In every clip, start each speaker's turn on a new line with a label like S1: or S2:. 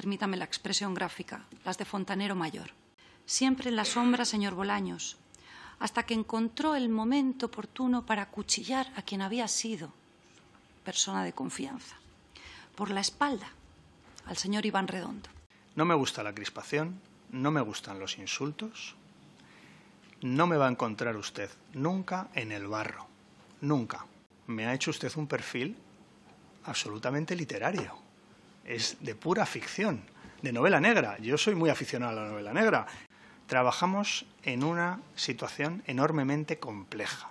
S1: permítame la expresión gráfica, las de Fontanero Mayor. Siempre en la sombra, señor Bolaños, hasta que encontró el momento oportuno para cuchillar a quien había sido persona de confianza, por la espalda, al señor Iván Redondo. No me gusta la crispación, no me gustan los insultos, no me va a encontrar usted nunca en el barro, nunca. Me ha hecho usted un perfil absolutamente literario es de pura ficción, de novela negra. Yo soy muy aficionado a la novela negra. Trabajamos en una situación enormemente compleja,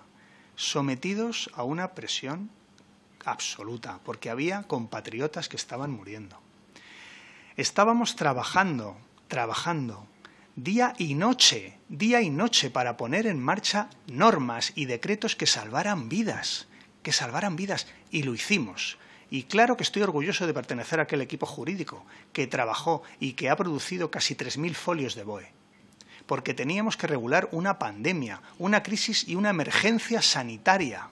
S1: sometidos a una presión absoluta, porque había compatriotas que estaban muriendo. Estábamos trabajando, trabajando, día y noche, día y noche para poner en marcha normas y decretos que salvaran vidas, que salvaran vidas, y lo hicimos. Y claro que estoy orgulloso de pertenecer a aquel equipo jurídico que trabajó y que ha producido casi 3.000 folios de BOE, porque teníamos que regular una pandemia, una crisis y una emergencia sanitaria.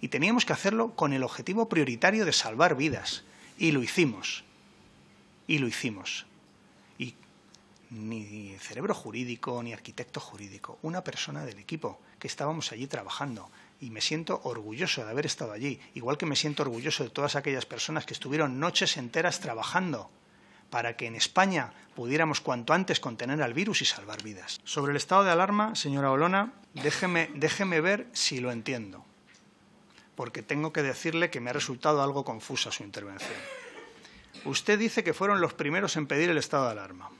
S1: Y teníamos que hacerlo con el objetivo prioritario de salvar vidas. Y lo hicimos. Y lo hicimos ni cerebro jurídico, ni arquitecto jurídico, una persona del equipo que estábamos allí trabajando. Y me siento orgulloso de haber estado allí, igual que me siento orgulloso de todas aquellas personas que estuvieron noches enteras trabajando para que en España pudiéramos cuanto antes contener al virus y salvar vidas. Sobre el estado de alarma, señora Olona, déjeme, déjeme ver si lo entiendo, porque tengo que decirle que me ha resultado algo confusa su intervención. Usted dice que fueron los primeros en pedir el estado de alarma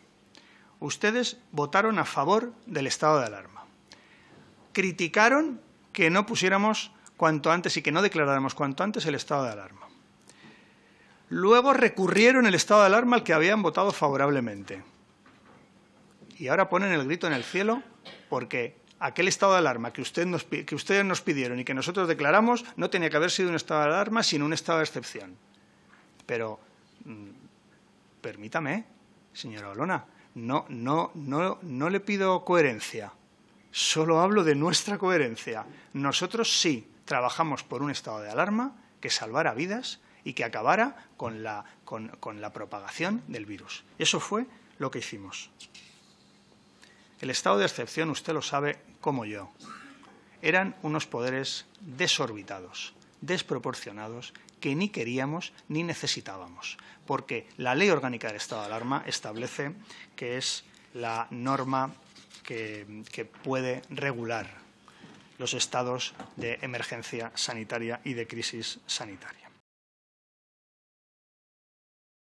S1: ustedes votaron a favor del estado de alarma. Criticaron que no pusiéramos cuanto antes y que no declaráramos cuanto antes el estado de alarma. Luego recurrieron el estado de alarma al que habían votado favorablemente. Y ahora ponen el grito en el cielo porque aquel estado de alarma que, que ustedes nos pidieron y que nosotros declaramos no tenía que haber sido un estado de alarma, sino un estado de excepción. Pero, mm, permítame, señora Olona, no, no, no, no le pido coherencia, solo hablo de nuestra coherencia. Nosotros sí trabajamos por un estado de alarma que salvara vidas y que acabara con la, con la propagación del virus. Eso fue lo que hicimos. El estado de excepción, usted lo sabe como yo, eran unos poderes desorbitados desproporcionados que ni queríamos ni necesitábamos, porque la Ley Orgánica del Estado de Alarma establece que es la norma que, que puede regular los estados de emergencia sanitaria y de crisis sanitaria.